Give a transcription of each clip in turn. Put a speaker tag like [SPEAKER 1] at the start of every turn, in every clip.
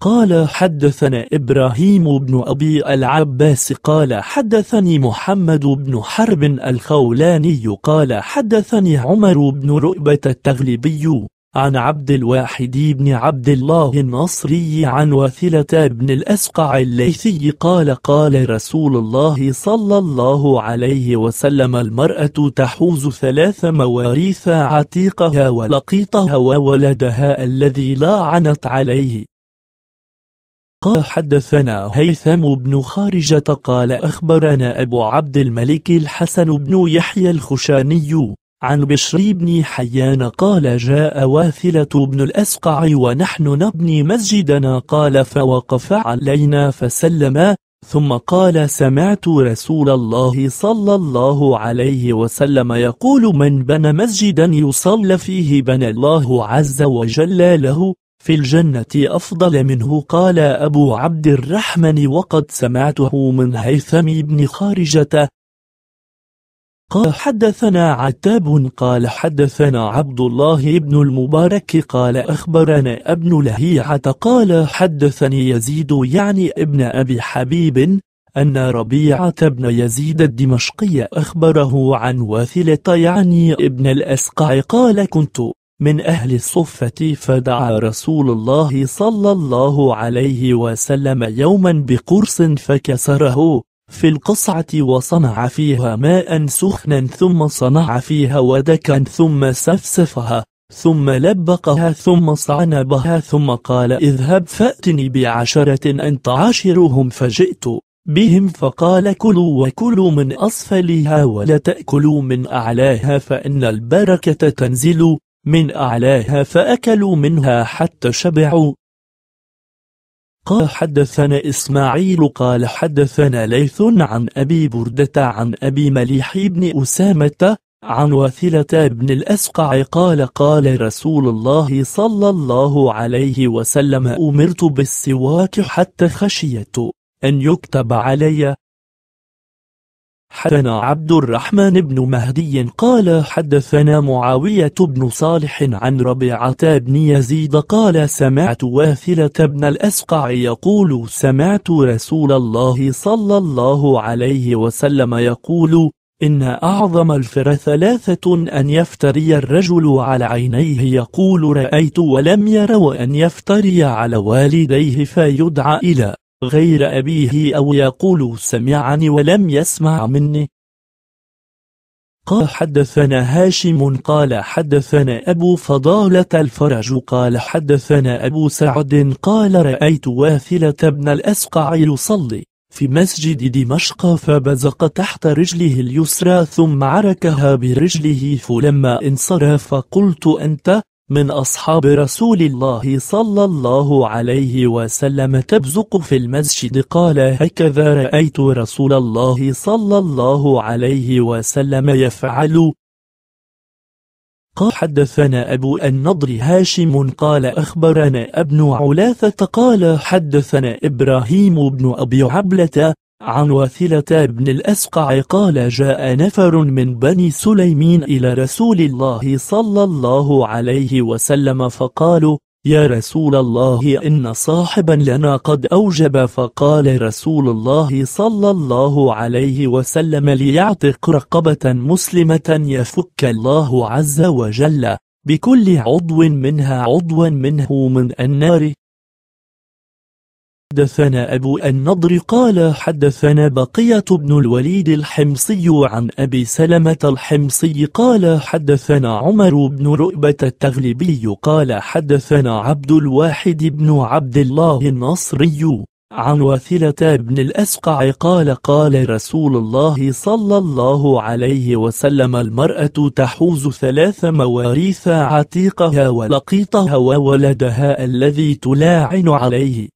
[SPEAKER 1] قال حدثنا إبراهيم بن أبي العباس قال حدثني محمد بن حرب الخولاني قال حدثني عمر بن رؤبة التغلبي عن عبد الواحد بن عبد الله النصري عن وثلة بن الأسقع الليثي قال قال رسول الله صلى الله عليه وسلم المرأة تحوز ثلاث مواريث عتيقها ولقيطها وولدها الذي لا عنت عليه قال حدثنا هيثم بن خارجة قال أخبرنا أبو عبد الملك الحسن بن يحيى الخشاني عن بشر بن حيان قال جاء واثلة بن الأسقع ونحن نبني مسجدنا قال فوقف علينا فسلم ثم قال سمعت رسول الله صلى الله عليه وسلم يقول من بنى مسجدا يصلى فيه بنى الله عز وجل له في الجنة أفضل منه قال أبو عبد الرحمن وقد سمعته من هيثم بن خارجة قال حدثنا عتاب قال حدثنا عبد الله بن المبارك قال أخبرنا ابن لهيعة قال حدثني يزيد يعني ابن أبي حبيب أن ربيعة بن يزيد الدمشقي أخبره عن واثلة يعني ابن الأسقع قال كنت من أهل الصفة فدعا رسول الله صلى الله عليه وسلم يوما بقرص فكسره في القصعة وصنع فيها ماء سخنا ثم صنع فيها ودكا ثم سفسفها ثم لبقها ثم صعنبها ثم قال اذهب فأتني بعشرة أنت عاشرهم فجئت بهم فقال كلوا وكلوا من أسفلها ولا تأكلوا من أعلاها فإن البركة تنزل من أعلاها فأكلوا منها حتى شبعوا قال حدثنا إسماعيل قال حدثنا ليث عن أبي بردة عن أبي مليح بن أسامة عن واثلة بن الأسقع قال قال رسول الله صلى الله عليه وسلم أمرت بالسواك حتى خشيت أن يكتب علي حدثنا عبد الرحمن بن مهدي قال حدثنا معاوية بن صالح عن ربيعة بن يزيد قال سمعت واثلة بن الأسقع يقول سمعت رسول الله صلى الله عليه وسلم يقول إن أعظم الفر ثلاثة أن يفتري الرجل على عينيه يقول رأيت ولم ير وأن يفتري على والديه فيدعى إلى غير أبيه أو يقول سمعني ولم يسمع مني قال حدثنا هاشم قال حدثنا أبو فضالة الفرج قال حدثنا أبو سعد قال رأيت واثلة بن الأسقع يصلي في مسجد دمشق فبزق تحت رجله اليسرى ثم عركها برجله فلما انصرف قلت أنت من أصحاب رسول الله صلى الله عليه وسلم تبزق في المسجد قال هكذا رأيت رسول الله صلى الله عليه وسلم يفعل قال حدثنا أبو النضر هاشم قال أخبرنا ابن علاثة قال حدثنا إبراهيم بن أبي عبلة عن واثلة بن الأسقع قال جاء نفر من بني سليمين إلى رسول الله صلى الله عليه وسلم فقالوا يا رسول الله إن صاحبا لنا قد أوجب فقال رسول الله صلى الله عليه وسلم ليعتق رقبة مسلمة يفك الله عز وجل بكل عضو منها عضوا منه من النار حدثنا أبو النضر قال حدثنا بقية بن الوليد الحمصي عن أبي سلمة الحمصي قال حدثنا عمر بن رؤبة التغلبي قال حدثنا عبد الواحد بن عبد الله النصري عن وثلة بن الأسقع قال قال رسول الله صلى الله عليه وسلم المرأة تحوز ثلاث مواريث عتيقها ولقيطها وولدها الذي تلاعن عليه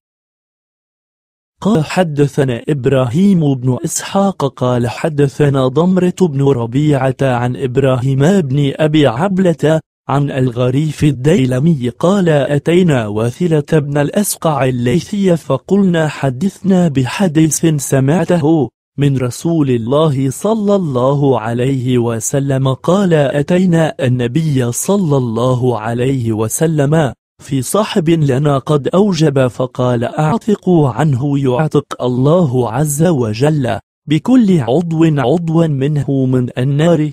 [SPEAKER 1] قال حدثنا إبراهيم بن إسحاق قال حدثنا ضمرة بن ربيعة عن إبراهيم بن أبي عبلة عن الغريف الديلمي قال أتينا واثلة بن الأسقع الليثي فقلنا حدثنا بحديث سمعته من رسول الله صلى الله عليه وسلم قال أتينا النبي صلى الله عليه وسلم في صاحب لنا قد أوجب فقال أعتقوا عنه يعتق الله عز وجل بكل عضو عضوا منه من النار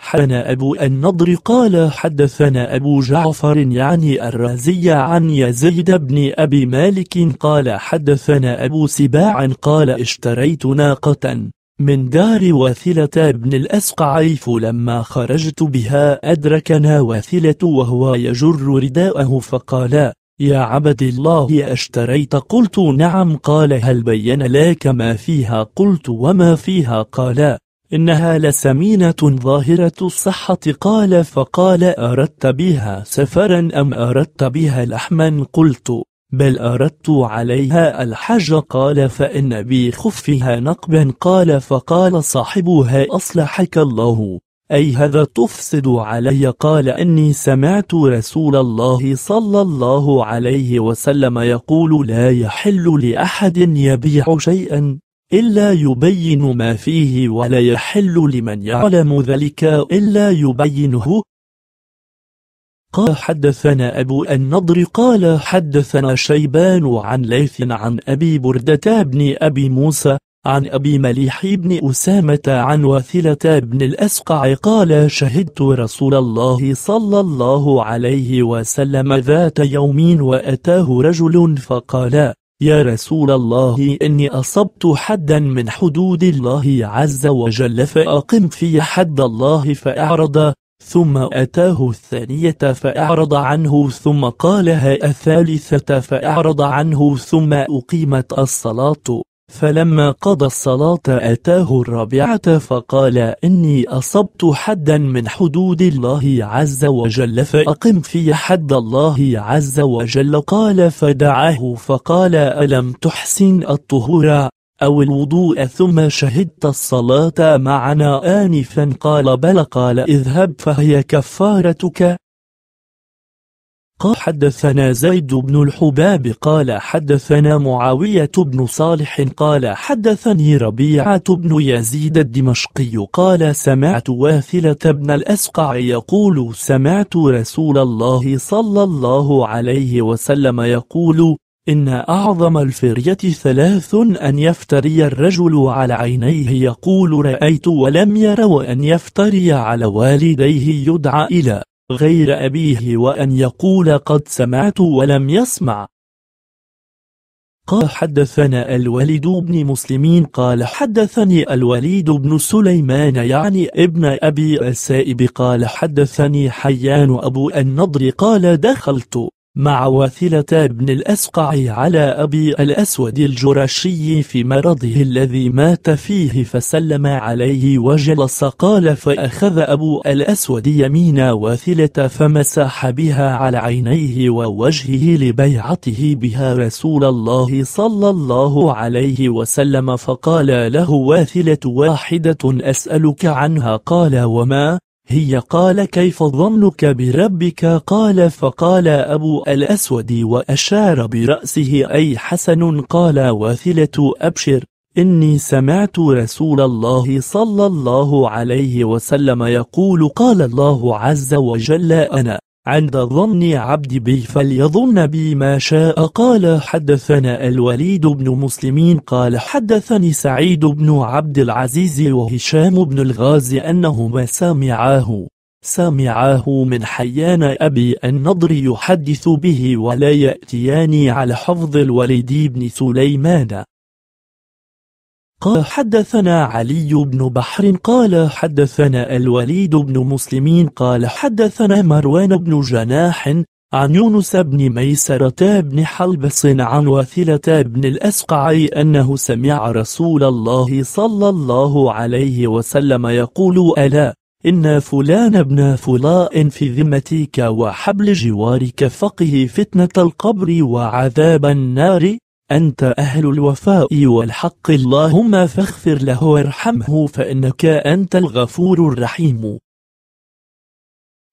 [SPEAKER 1] حدثنا أبو النضر قال حدثنا أبو جعفر يعني الرازي عن يزيد بن أبي مالك قال حدثنا أبو سباع قال اشتريت ناقة من دار واثلة بن الأسقعي فلما خرجت بها أدركنا واثلة وهو يجر رداءه فقال يا عبد الله أشتريت قلت نعم قال هل بين لك ما فيها قلت وما فيها قال إنها لسمينة ظاهرة الصحة قال فقال أردت بها سفرا أم أردت بها لحما قلت بل أردت عليها الحج قال فإن بخفها نقبا قال فقال صاحبها أصلحك الله أي هذا تفسد علي قال إني سمعت رسول الله صلى الله عليه وسلم يقول لا يحل لأحد يبيع شيئا إلا يبين ما فيه ولا يحل لمن يعلم ذلك إلا يبينه قال حدثنا أبو النضر قال حدثنا شيبان عن ليث عن أبي بردة بن أبي موسى عن أبي مليح بن أسامة عن واثلة بن الأسقع قال شهدت رسول الله صلى الله عليه وسلم ذات يوم وأتاه رجل فقال يا رسول الله إني أصبت حدا من حدود الله عز وجل فأقم في حد الله فأعرض ثم أتاه الثانية فأعرض عنه ثم قالها الثالثة فأعرض عنه ثم أقيمت الصلاة فلما قضى الصلاة أتاه الرابعة فقال إني أصبت حدا من حدود الله عز وجل فأقم في حد الله عز وجل قال فدعاه فقال ألم تحسن الطهور أو الوضوء ثم شهدت الصلاة معنا آنفا قال بل قال اذهب فهي كفارتك قال حدثنا زيد بن الحباب قال حدثنا معاوية بن صالح قال حدثني ربيعة بن يزيد الدمشقي قال سمعت واثلة بن الأسقع يقول سمعت رسول الله صلى الله عليه وسلم يقول إن أعظم الفرية ثلاث أن يفتري الرجل على عينيه يقول رأيت ولم ير وأن يفتري على والديه يدعى إلى غير أبيه وأن يقول قد سمعت ولم يسمع قال حدثنا الوليد بن مسلمين قال حدثني الوليد بن سليمان يعني ابن أبي السائب قال حدثني حيان أبو النضر قال دخلت مع واثلة بن الأسقع على أبي الأسود الجرشي في مرضه الذي مات فيه فسلم عليه وجلس قال فأخذ أبو الأسود يمين واثلة فمسح بها على عينيه ووجهه لبيعته بها رسول الله صلى الله عليه وسلم فقال له واثلة واحدة أسألك عنها قال وما هي قال كيف ظنك بربك قال فقال أبو الأسود وأشار برأسه أي حسن قال واثلة أبشر إني سمعت رسول الله صلى الله عليه وسلم يقول قال الله عز وجل أنا عند ظن عبد بي فليظن بي ما شاء قال حدثنا الوليد بن مسلمين قال حدثني سعيد بن عبد العزيز وهشام بن الغازي أنهما سامعاه سمعاه من حيان أبي النضر يحدث به ولا يأتياني على حفظ الوليد بن سليمان قال حدثنا علي بن بحر قال حدثنا الوليد بن مسلمين قال حدثنا مروان بن جناح عن يونس بن ميسرة بن حلبس عن واثلة بن الأسقعي أنه سمع رسول الله صلى الله عليه وسلم يقول ألا إن فلان ابن فلاء في ذمتك وحبل جوارك فقه فتنة القبر وعذاب النار أنت أهل الوفاء والحق اللهم فاغفر له وارحمه فإنك أنت الغفور الرحيم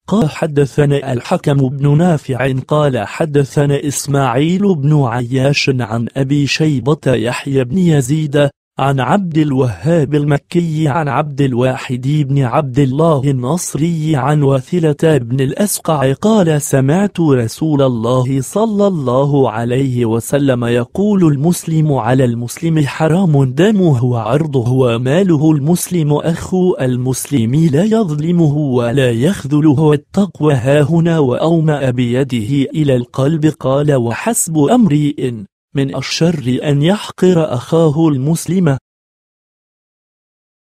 [SPEAKER 1] قال حدثنا الحكم بن نافع قال حدثنا إسماعيل بن عياش عن أبي شيبة يحيى بن يزيد عن عبد الوهاب المكي عن عبد الواحد بن عبد الله النصري عن وثلة بن الأسقع قال سمعت رسول الله صلى الله عليه وسلم يقول المسلم على المسلم حرام دمه وعرضه وماله المسلم أخو المسلم لا يظلمه ولا يخذله والتقوى هاهنا وأومأ بيده إلى القلب قال وحسب أمرئ إن من الشر أن يحقر أخاه المسلم